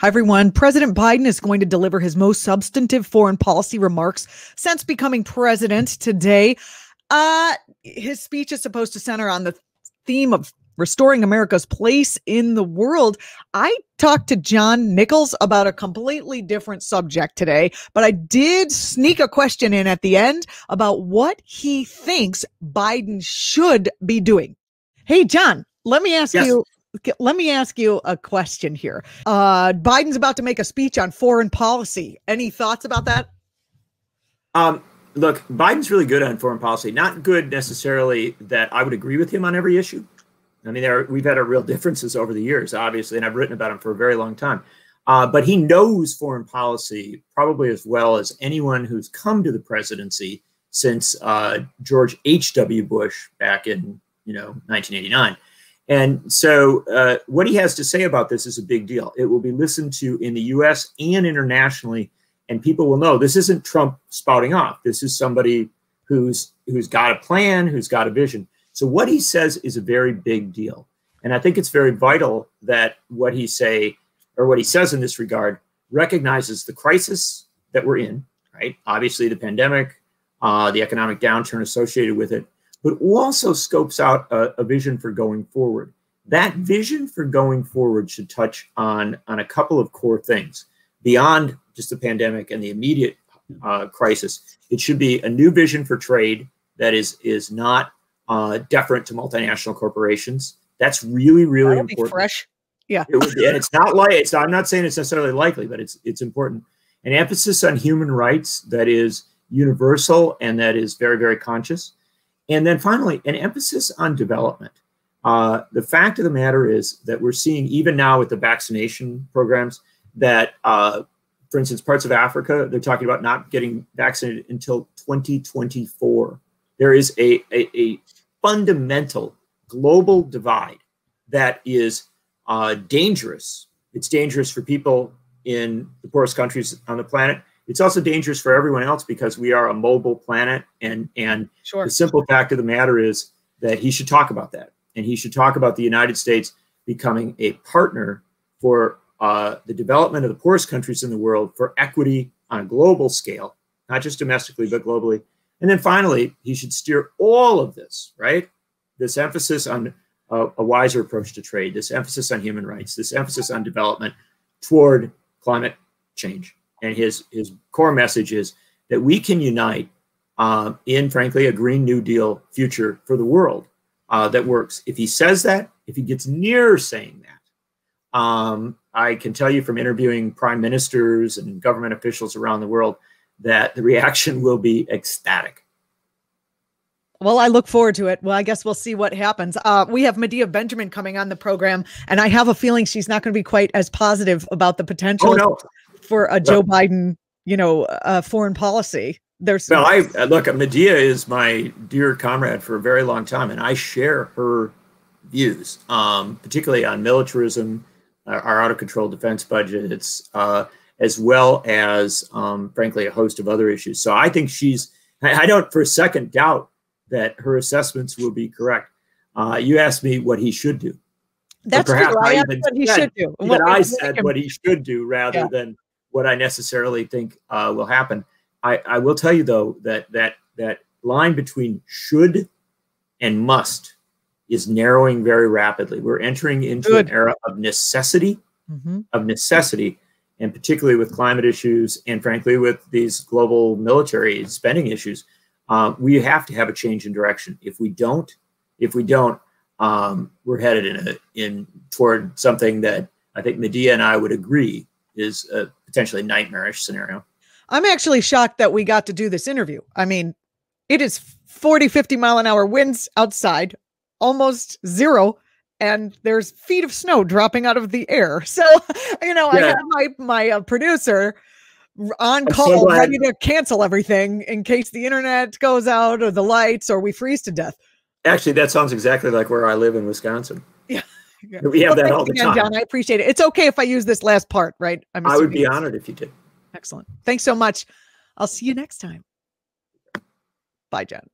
Hi, everyone. President Biden is going to deliver his most substantive foreign policy remarks since becoming president today. Uh, his speech is supposed to center on the theme of restoring America's place in the world. I talked to John Nichols about a completely different subject today, but I did sneak a question in at the end about what he thinks Biden should be doing. Hey, John, let me ask yes. you let me ask you a question here. Uh, Biden's about to make a speech on foreign policy. Any thoughts about that? Um, look, Biden's really good on foreign policy. Not good necessarily that I would agree with him on every issue. I mean, there are, we've had our real differences over the years, obviously, and I've written about him for a very long time. Uh, but he knows foreign policy probably as well as anyone who's come to the presidency since uh, George H.W. Bush back in you know 1989. And so, uh, what he has to say about this is a big deal. It will be listened to in the US and internationally, and people will know this isn't Trump spouting off. This is somebody who's, who's got a plan, who's got a vision. So, what he says is a very big deal. And I think it's very vital that what he say or what he says in this regard recognizes the crisis that we're in, right? Obviously, the pandemic, uh, the economic downturn associated with it, but also scopes out a, a vision for going forward. That vision for going forward should touch on, on a couple of core things beyond just the pandemic and the immediate uh, crisis. It should be a new vision for trade that is is not uh, deferent to multinational corporations. That's really really That'll important. fresh, yeah. It would, and it's not like it's. Not, I'm not saying it's necessarily likely, but it's it's important. An emphasis on human rights that is universal and that is very very conscious. And then finally, an emphasis on development. Uh, the fact of the matter is that we're seeing, even now with the vaccination programs, that, uh, for instance, parts of Africa, they're talking about not getting vaccinated until 2024. There is a, a, a fundamental global divide that is uh, dangerous. It's dangerous for people in the poorest countries on the planet it's also dangerous for everyone else because we are a mobile planet and and sure. the simple fact of the matter is that he should talk about that and he should talk about the united states becoming a partner for uh, the development of the poorest countries in the world for equity on a global scale not just domestically but globally and then finally he should steer all of this right this emphasis on uh, a wiser approach to trade this emphasis on human rights this emphasis on development toward climate change and his his core message is that we can unite uh, in, frankly, a Green New Deal future for the world uh, that works. If he says that, if he gets near saying that, um, I can tell you from interviewing prime ministers and government officials around the world that the reaction will be ecstatic. Well, I look forward to it. Well, I guess we'll see what happens. Uh, we have Medea Benjamin coming on the program, and I have a feeling she's not going to be quite as positive about the potential. Oh, no for a Joe well, Biden, you know, uh, foreign policy. There's well, I uh, look. Medea is my dear comrade for a very long time, and I share her views, um, particularly on militarism, uh, our out of control defense budgets, uh, as well as, um, frankly, a host of other issues. So I think she's. I, don't for a second doubt that her assessments will be correct. Uh, you asked me what he should do. That's true. I, I even what he said, should do. What, I said what he should do rather yeah. than what I necessarily think uh, will happen. I, I will tell you though that that that line between should and must is narrowing very rapidly. We're entering into Good. an era of necessity, mm -hmm. of necessity, and particularly with climate issues and frankly with these global military spending issues, uh, we have to have a change in direction. If we don't, if we don't, um, we're headed in a, in toward something that I think Medea and I would agree is a potentially nightmarish scenario. I'm actually shocked that we got to do this interview. I mean, it is 40, 50 mile an hour winds outside, almost zero, and there's feet of snow dropping out of the air. So, you know, yeah. I had my, my uh, producer on call so ready to cancel everything in case the internet goes out or the lights or we freeze to death. Actually, that sounds exactly like where I live in Wisconsin. Yeah. Yeah. We have well, that all the time. John, I appreciate it. It's okay if I use this last part, right? I'm I would be honored if you did. Excellent. Thanks so much. I'll see you next time. Bye, John.